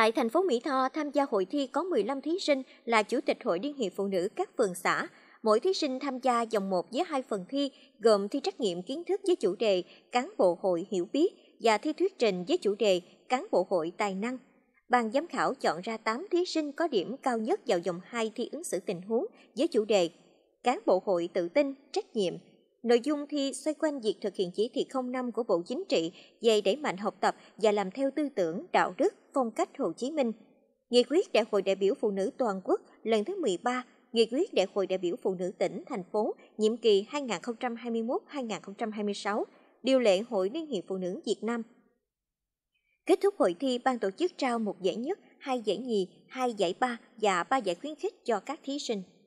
Tại thành phố Mỹ Tho, tham gia hội thi có 15 thí sinh là Chủ tịch Hội Liên hiệp Phụ nữ các phường xã. Mỗi thí sinh tham gia dòng 1 với 2 phần thi, gồm thi trắc nghiệm kiến thức với chủ đề Cán bộ hội hiểu biết và thi thuyết trình với chủ đề Cán bộ hội tài năng. Ban giám khảo chọn ra 8 thí sinh có điểm cao nhất vào dòng 2 thi ứng xử tình huống với chủ đề Cán bộ hội tự tin, trách nhiệm, Nội dung thi xoay quanh việc thực hiện chỉ thị 05 của Bộ Chính trị về đẩy mạnh học tập và làm theo tư tưởng, đạo đức, phong cách Hồ Chí Minh. Nghị quyết Đại hội đại biểu phụ nữ toàn quốc lần thứ 13, Nghị quyết Đại hội đại biểu phụ nữ tỉnh, thành phố nhiệm kỳ 2021-2026, điều lệ Hội Liên hiệp Phụ nữ Việt Nam. Kết thúc hội thi, ban tổ chức trao một giải nhất, hai giải nhì, hai giải ba và ba giải khuyến khích cho các thí sinh.